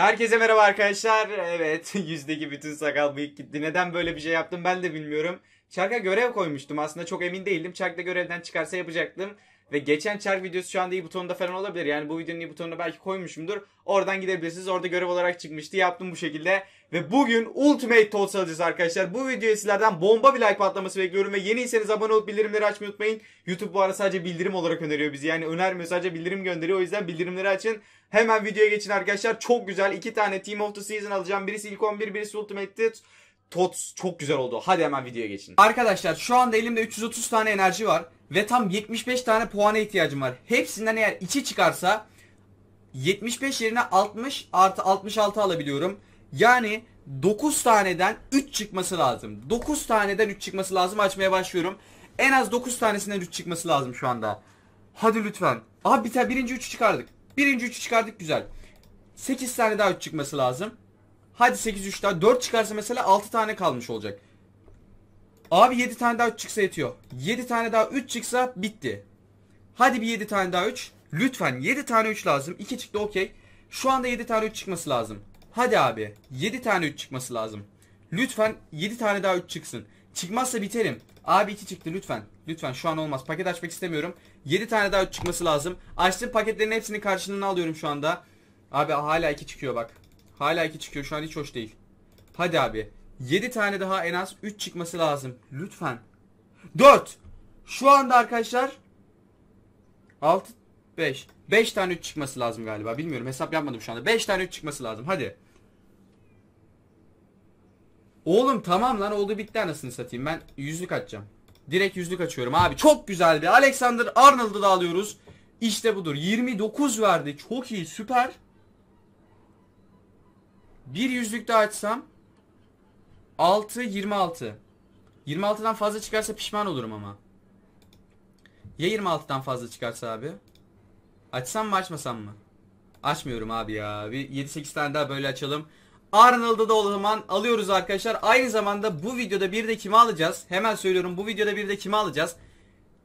Herkese merhaba arkadaşlar. Evet yüzdeki bütün sakal bıyık gitti. Neden böyle bir şey yaptım ben de bilmiyorum. Çark'a görev koymuştum aslında çok emin değildim. Çark da görevden çıkarsa yapacaktım. Ve geçen çark videosu şu anda iyi butonunda falan olabilir. Yani bu videonun iyi butonuna belki koymuşumdur. Oradan gidebilirsiniz. Orada görev olarak çıkmıştı. Yaptım bu şekilde. Ve bugün Ultimate Tots alacağız arkadaşlar. Bu videoya sizlerden bomba bir like patlaması bekliyorum. Ve yeniyseniz abone olup bildirimleri açmayı unutmayın. YouTube bu ara sadece bildirim olarak öneriyor bizi. Yani önermiyor sadece bildirim gönderiyor. O yüzden bildirimleri açın. Hemen videoya geçin arkadaşlar. Çok güzel. iki tane Team of the Season alacağım. Birisi ilk 11, birisi Ultimate Tots. çok güzel oldu. Hadi hemen videoya geçin. Arkadaşlar şu anda elimde 330 tane enerji var. Ve tam 75 tane puana ihtiyacım var. Hepsinden eğer 2 çıkarsa 75 yerine 60 artı 66 alabiliyorum. Yani 9 taneden 3 çıkması lazım. 9 taneden 3 çıkması lazım. Açmaya başlıyorum. En az 9 tanesinden 3 çıkması lazım şu anda. Hadi lütfen. Aha bir tane birinci 3'ü çıkardık. Birinci 3'ü çıkardık güzel. 8 tane daha 3 çıkması lazım. Hadi 8 3 daha 4 çıkarsa mesela 6 tane kalmış olacak. Abi 7 tane daha 3 çıksa yetiyor. 7 tane daha 3 çıksa bitti. Hadi bir 7 tane daha 3. Lütfen 7 tane 3 lazım. 2 çıktı okey. Şu anda 7 tane 3 çıkması lazım. Hadi abi 7 tane 3 çıkması lazım. Lütfen 7 tane daha 3 çıksın. Çıkmazsa biterim. Abi 2 çıktı lütfen. Lütfen şu an olmaz. Paket açmak istemiyorum. 7 tane daha 3 çıkması lazım. Açtım paketlerin hepsini karşılığını alıyorum şu anda. Abi hala 2 çıkıyor bak. Hala 2 çıkıyor. Şu an hiç hoş değil. Hadi abi. 7 tane daha en az 3 çıkması lazım. Lütfen. 4. Şu anda arkadaşlar 6 5. 5 tane 3 çıkması lazım galiba. Bilmiyorum hesap yapmadım şu anda. 5 tane 3 çıkması lazım. Hadi. Oğlum tamam lan oldu bitti anasını satayım. Ben yüzlük açacağım? Direkt yüzlük açıyorum abi. Çok güzel bir Alexander Arnold'u da alıyoruz. İşte budur. 29 verdi. Çok iyi süper. Bir yüzlük daha açsam. 6 26. 26'dan fazla çıkarsa pişman olurum ama. Ya 26'dan fazla çıkarsa abi? Açsam mı açmasam mı? Açmıyorum abi ya. Bir 7-8 tane daha böyle açalım. Arnold'u da o zaman alıyoruz arkadaşlar. Aynı zamanda bu videoda bir de kimi alacağız? Hemen söylüyorum bu videoda bir de kimi alacağız?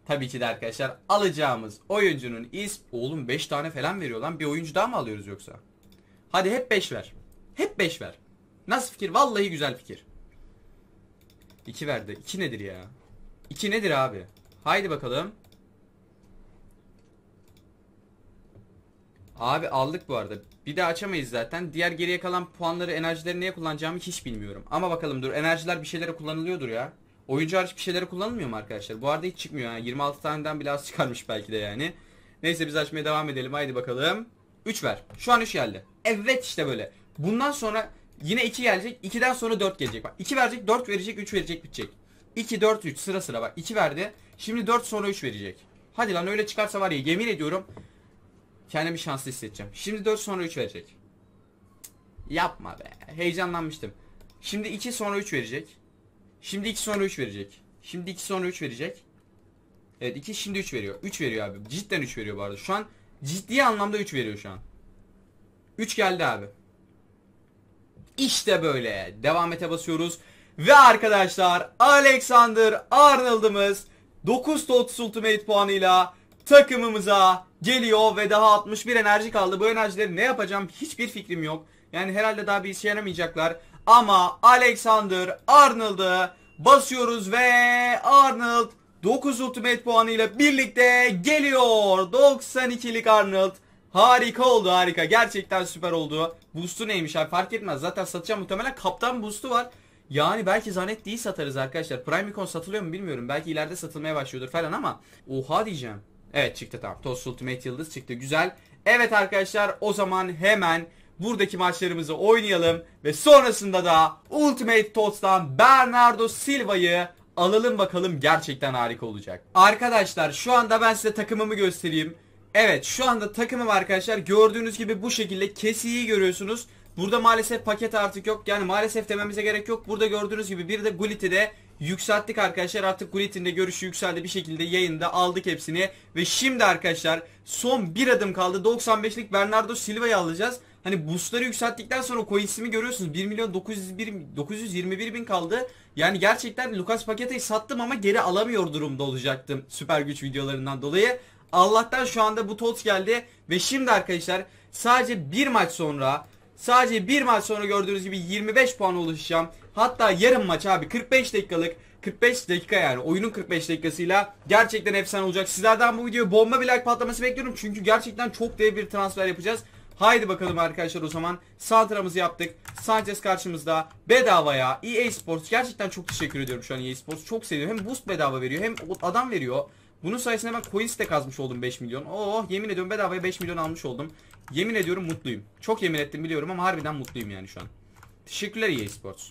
Tabii ki de arkadaşlar alacağımız oyuncunun is... Oğlum 5 tane falan veriyor lan. Bir oyuncu daha mı alıyoruz yoksa? Hadi hep 5 ver. Hep 5 ver. Nasıl fikir? Vallahi güzel fikir. 2 verdi. 2 nedir ya? 2 nedir abi? Haydi bakalım. Abi aldık bu arada. Bir de açamayız zaten. Diğer geriye kalan puanları enerjileri neye kullanacağımı hiç bilmiyorum. Ama bakalım dur enerjiler bir şeylere kullanılıyordur ya. Oyuncu hariç bir şeylere kullanılmıyor mu arkadaşlar? Bu arada hiç çıkmıyor. Yani 26 taneden biraz çıkarmış belki de yani. Neyse biz açmaya devam edelim. Haydi bakalım. 3 ver. Şu an 3 geldi. Evet işte böyle. Bundan sonra yine 2 gelecek. 2'den sonra 4 gelecek. Bak 2 verecek, 4 verecek, 3 verecek, bitecek. 2, 4, 3 sıra sıra bak. 2 verdi. Şimdi 4 sonra 3 verecek. Hadi lan öyle çıkarsa var ya yemin ediyorum Kendimi şanslı hissedeceğim. Şimdi 4 sonra 3 verecek. Yapma be. Heyecanlanmıştım. Şimdi 2 sonra 3 verecek. Şimdi 2 sonra 3 verecek. Şimdi 2 sonra 3 verecek. Evet 2 şimdi 3 veriyor. 3 veriyor abi. Cidden 3 veriyor bu arada. Şu an ciddi anlamda 3 veriyor şu an. 3 geldi abi. İşte böyle. Devam ete basıyoruz. Ve arkadaşlar Alexander Arnold'ımız 9 TOTS Ultimate puanıyla takımımıza geliyor ve daha 61 enerji kaldı. Bu enerjileri ne yapacağım hiçbir fikrim yok. Yani herhalde daha bir işe yaramayacaklar. Ama Alexander Arnold'ı basıyoruz ve Arnold 9 ultimate puanıyla birlikte geliyor. 92'lik Arnold. Harika oldu harika. Gerçekten süper oldu. Boost'u neymiş abi fark etmez. Zaten satacağım muhtemelen kaptan boost'u var. Yani belki zannet değil satarız arkadaşlar. Prime Primicon satılıyor mu bilmiyorum. Belki ileride satılmaya başlıyordur falan ama oha diyeceğim. Evet çıktı tamam. Toast Ultimate Yıldız çıktı. Güzel. Evet arkadaşlar o zaman hemen buradaki maçlarımızı oynayalım ve sonrasında da Ultimate Toast'tan Bernardo Silva'yı alalım bakalım gerçekten harika olacak. Arkadaşlar şu anda ben size takımımı göstereyim. Evet şu anda takımım arkadaşlar gördüğünüz gibi bu şekilde kesiyi görüyorsunuz. Burada maalesef paket artık yok. Yani maalesef dememize gerek yok. Burada gördüğünüz gibi bir de Gullit'i de yükselttik arkadaşlar. Artık Gullit'in de görüşü yükseldi bir şekilde yayında aldık hepsini. Ve şimdi arkadaşlar son bir adım kaldı. 95'lik Bernardo Silva'yı alacağız. Hani boostları yükselttikten sonra coinsimi görüyorsunuz. 1 milyon 901, 921 bin kaldı. Yani gerçekten Lucas Paqueta'yı sattım ama geri alamıyor durumda olacaktım. Süper güç videolarından dolayı. Allah'tan şu anda bu tot geldi. Ve şimdi arkadaşlar sadece bir maç sonra Sadece bir maç sonra gördüğünüz gibi 25 puan oluşacağım. Hatta yarım maç abi 45 dakikalık 45 dakika yani oyunun 45 dakikasıyla gerçekten efsane olacak. Sizlerden bu videoya bomba bir like patlaması bekliyorum. Çünkü gerçekten çok dev bir transfer yapacağız. Haydi bakalım arkadaşlar o zaman Santramızı yaptık. Sanchez karşımızda bedavaya EA Sports gerçekten çok teşekkür ediyorum şu an EA Sports. Çok seviyorum. Hem boost bedava veriyor hem adam veriyor. Bunun sayesinde ben coins de kazmış oldum 5 milyon. Oo oh, yemin ediyorum bedavaya 5 milyon almış oldum. Yemin ediyorum mutluyum. Çok yemin ettim biliyorum ama harbiden mutluyum yani şu an. Teşekkürler EA Sports.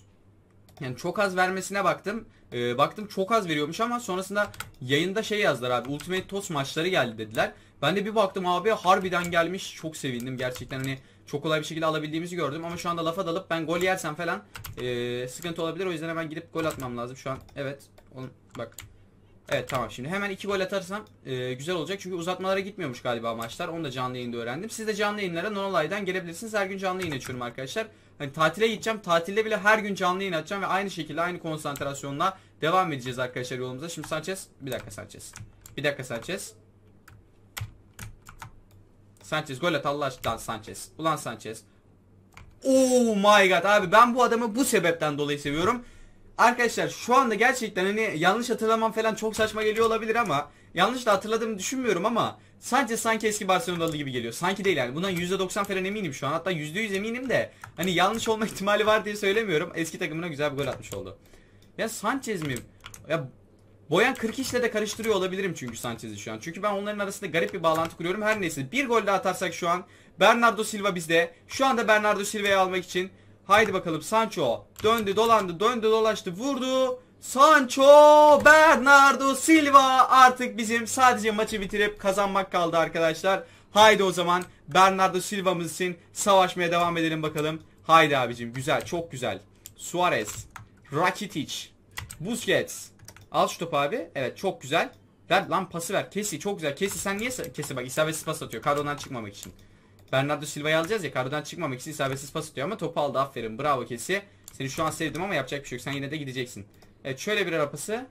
Yani çok az vermesine baktım. Ee, baktım çok az veriyormuş ama sonrasında yayında şey yazdılar abi. Ultimate Toss maçları geldi dediler. Ben de bir baktım abi harbiden gelmiş. Çok sevindim gerçekten hani çok kolay bir şekilde alabildiğimizi gördüm. Ama şu anda lafa dalıp ben gol yersem falan e, sıkıntı olabilir. O yüzden hemen gidip gol atmam lazım şu an. Evet. Oğlum bak Evet tamam şimdi hemen iki gol atarsam e, güzel olacak. Çünkü uzatmalara gitmiyormuş galiba maçlar. Onu da canlı yayında öğrendim. Siz de canlı yayınlara Nonolay'dan gelebilirsiniz. Her gün canlı yayın açıyorum arkadaşlar. Hani tatile gideceğim. Tatilde bile her gün canlı yayın açacağım ve aynı şekilde aynı konsantrasyonla devam edeceğiz arkadaşlar yolumuza. Şimdi Sanchez. Bir dakika Sanchez. Bir dakika Sanchez. Sanchez gol at Allah aşkına Sanchez. Ulan Sanchez. Oh my god abi ben bu adamı bu sebepten dolayı seviyorum. Arkadaşlar şu anda gerçekten hani yanlış hatırlamam falan çok saçma geliyor olabilir ama yanlış da hatırladığımı düşünmüyorum ama sadece sanki eski Barcelona'lı gibi geliyor. Sanki değil yani bundan %90 falan eminim şu an hatta %100 eminim de hani yanlış olma ihtimali var diye söylemiyorum. Eski takımına güzel bir gol atmış oldu. Ya Sanchez mi? Ya Boyan 40 işle de karıştırıyor olabilirim çünkü Sanchez'i şu an. Çünkü ben onların arasında garip bir bağlantı kuruyorum. Her neyse bir gol daha atarsak şu an Bernardo Silva bizde. Şu anda Bernardo Silva'yı almak için Haydi bakalım Sancho. Döndü dolandı döndü dolaştı vurdu. Sancho Bernardo Silva artık bizim sadece maçı bitirip kazanmak kaldı arkadaşlar. Haydi o zaman Bernardo Silva'mız için savaşmaya devam edelim bakalım. Haydi abicim güzel çok güzel. Suarez, Rakitic, Busquets. Al şu topu abi. Evet çok güzel. Ver lan pası ver. Kesi çok güzel. Kesi sen niye kesi bak isabetsiz pas atıyor. Kadrodan çıkmamak için. Bernardo Silva'yı alacağız ya kadrodan çıkmamak için isabetsiz pas atıyor ama topu aldı aferin bravo kesi. Seni şu an sevdim ama yapacak bir şey yok sen yine de gideceksin. Evet şöyle bir arapası.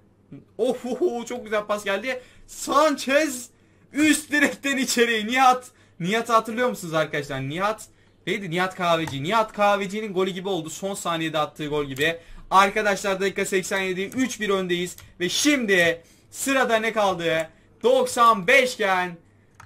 Of oh, oh, oh, çok güzel pas geldi. Sanchez üst direkten içeri Nihat. Nihat'ı hatırlıyor musunuz arkadaşlar? Nihat neydi? Nihat Kahveci. Nihat Kahveci'nin golü gibi oldu. Son saniyede attığı gol gibi. Arkadaşlar dakika 87. 3-1 öndeyiz. Ve şimdi sırada ne kaldı? 95 iken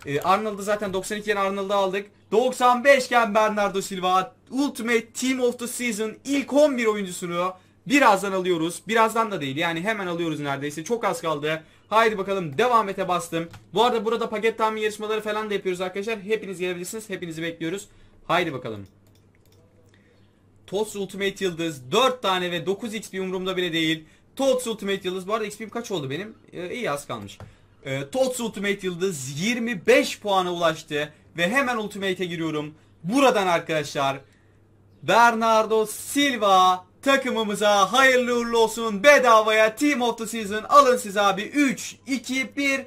e, Arnold'u zaten 92 iken Arnold'u aldık. 95 iken Bernardo Silva Ultimate Team of the Season ilk 11 oyuncusunu birazdan alıyoruz. Birazdan da değil yani hemen alıyoruz neredeyse. Çok az kaldı. Haydi bakalım devam ete bastım. Bu arada burada paket tahmin yarışmaları falan da yapıyoruz arkadaşlar. Hepiniz gelebilirsiniz. Hepinizi bekliyoruz. Haydi bakalım. Tots Ultimate Yıldız 4 tane ve 9 XP umurumda bile değil. Tots Ultimate Yıldız bu arada XP'm kaç oldu benim? Ee, iyi az kalmış. Ee, Tots Ultimate Yıldız 25 puana ulaştı. Ve hemen Ultimate'e giriyorum. Buradan arkadaşlar Bernardo Silva takımımıza hayırlı uğurlu olsun. Bedavaya Team of the Season alın size abi. 3, 2, 1.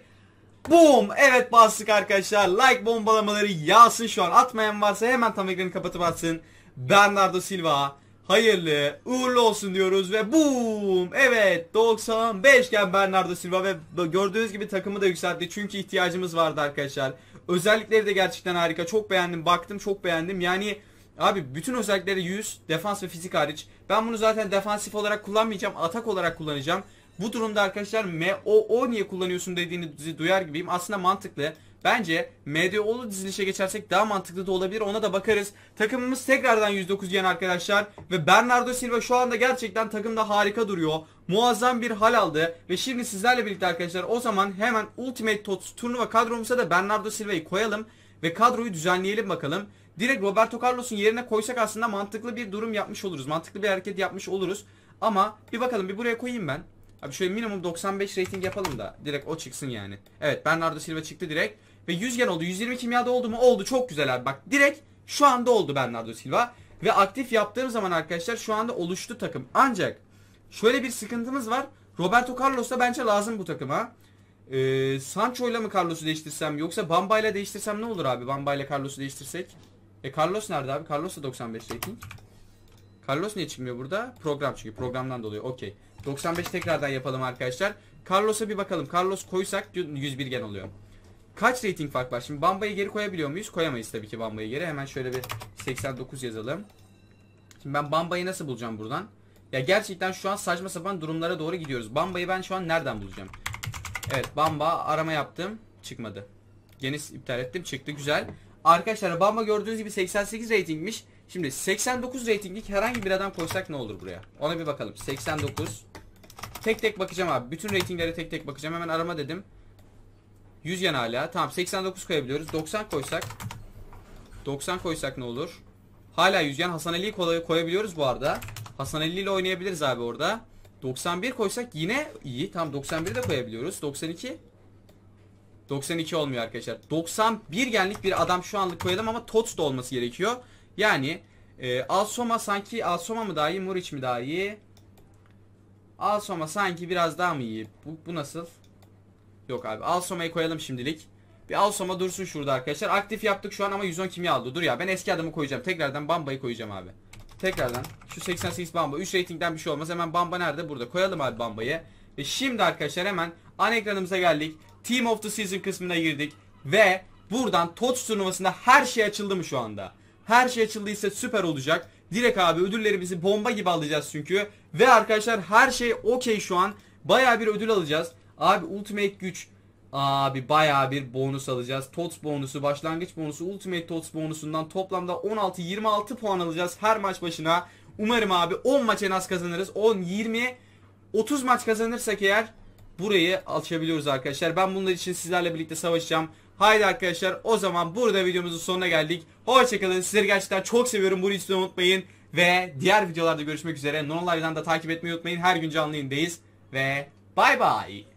Boom. Evet bastık arkadaşlar. Like bombalamaları yağsın şu an. Atmayan varsa hemen tam ekranı kapatıp atsın. Bernardo Silva hayırlı uğurlu olsun diyoruz ve boom. Evet 95 iken Bernardo Silva ve gördüğünüz gibi takımı da yükseltti. Çünkü ihtiyacımız vardı arkadaşlar. Özellikleri de gerçekten harika. Çok beğendim. Baktım çok beğendim. Yani Abi bütün özellikleri 100, defans ve fizik hariç. Ben bunu zaten defansif olarak kullanmayacağım, atak olarak kullanacağım. Bu durumda arkadaşlar MOO niye kullanıyorsun dediğini duyar gibiyim. Aslında mantıklı. Bence MDO'lu dizilişe geçersek daha mantıklı da olabilir. Ona da bakarız. Takımımız tekrardan 109 yen arkadaşlar. Ve Bernardo Silva şu anda gerçekten takımda harika duruyor. Muazzam bir hal aldı. Ve şimdi sizlerle birlikte arkadaşlar o zaman hemen Ultimate Tots turnuva kadromuza da Bernardo Silva'yı koyalım. Ve kadroyu düzenleyelim bakalım. Direkt Roberto Carlos'un yerine koysak aslında mantıklı bir durum yapmış oluruz. Mantıklı bir hareket yapmış oluruz. Ama bir bakalım bir buraya koyayım ben. Abi şöyle minimum 95 rating yapalım da direkt o çıksın yani. Evet Bernardo Silva çıktı direkt. Ve gen oldu. 120 kimyada oldu mu? Oldu. Çok güzel abi. Bak direkt şu anda oldu Bernardo Silva. Ve aktif yaptığım zaman arkadaşlar şu anda oluştu takım. Ancak şöyle bir sıkıntımız var. Roberto Carlos da bence lazım bu takıma. Ee, Sancho ile mi Carlos'u değiştirsem yoksa Bamba ile değiştirsem ne olur abi? Bamba ile Carlos'u değiştirsek. E Carlos nerede abi? Carlos da 95 rating. Carlos niye çıkmıyor burada? Program çünkü programdan dolayı. Okey. 95 tekrardan yapalım arkadaşlar. Carlos'a bir bakalım. Carlos koysak 101 gen oluyor. Kaç rating fark var? Şimdi Bamba'yı geri koyabiliyor muyuz? Koyamayız tabii ki Bamba'yı geri. Hemen şöyle bir 89 yazalım. Şimdi ben Bamba'yı nasıl bulacağım buradan? Ya gerçekten şu an saçma sapan durumlara doğru gidiyoruz. Bamba'yı ben şu an nereden bulacağım? Evet Bamba arama yaptım. Çıkmadı. Geniz iptal ettim. Çıktı güzel. Arkadaşlar Bamba gördüğünüz gibi 88 ratingmiş. Şimdi 89 ratinglik herhangi bir adam koysak ne olur buraya? Ona bir bakalım. 89. Tek tek bakacağım abi. Bütün ratinglere tek tek bakacağım. Hemen arama dedim. 100 yen hala. Tamam 89 koyabiliyoruz. 90 koysak. 90 koysak ne olur? Hala 100 yen Hasan Ali'yi kolay koyabiliyoruz bu arada. Hasan Ali ile oynayabiliriz abi orada. 91 koysak yine iyi. Tam 91 de koyabiliyoruz. 92. 92 olmuyor arkadaşlar. 91 genlik bir adam şu anlık koyalım ama Tots da olması gerekiyor. Yani e, Alsoma sanki Alsoma mı daha iyi, Muriç mi daha iyi? Alsoma sanki biraz daha mı iyi? Bu, bu nasıl? Yok abi. Alsoma'yı koyalım şimdilik. Bir Alsoma dursun şurada arkadaşlar. Aktif yaptık şu an ama 110 kimya aldı. Dur ya ben eski adamı koyacağım. Tekrardan Bamba'yı koyacağım abi. Tekrardan şu 88 Bamba. 3 ratingden bir şey olmaz. Hemen Bamba nerede? Burada. Koyalım abi Bamba'yı. Ve şimdi arkadaşlar hemen ana ekranımıza geldik. Team of the Season kısmına girdik. Ve buradan TOTS turnuvasında her şey açıldı mı şu anda? Her şey açıldıysa süper olacak. Direkt abi ödüllerimizi bomba gibi alacağız çünkü. Ve arkadaşlar her şey okey şu an. Baya bir ödül alacağız. Abi ultimate güç abi baya bir bonus alacağız. TOTS bonusu, başlangıç bonusu, ultimate TOTS bonusundan toplamda 16-26 puan alacağız her maç başına. Umarım abi 10 maç en az kazanırız. 10, 20, 30 maç kazanırsak eğer burayı açabiliyoruz arkadaşlar. Ben bunlar için sizlerle birlikte savaşacağım. Haydi arkadaşlar o zaman burada videomuzun sonuna geldik. Hoşçakalın. Sizleri gerçekten çok seviyorum. Burayı hiç unutmayın. Ve diğer videolarda görüşmek üzere. Nonolive'dan da takip etmeyi unutmayın. Her gün canlı yayındayız. Ve bay bay.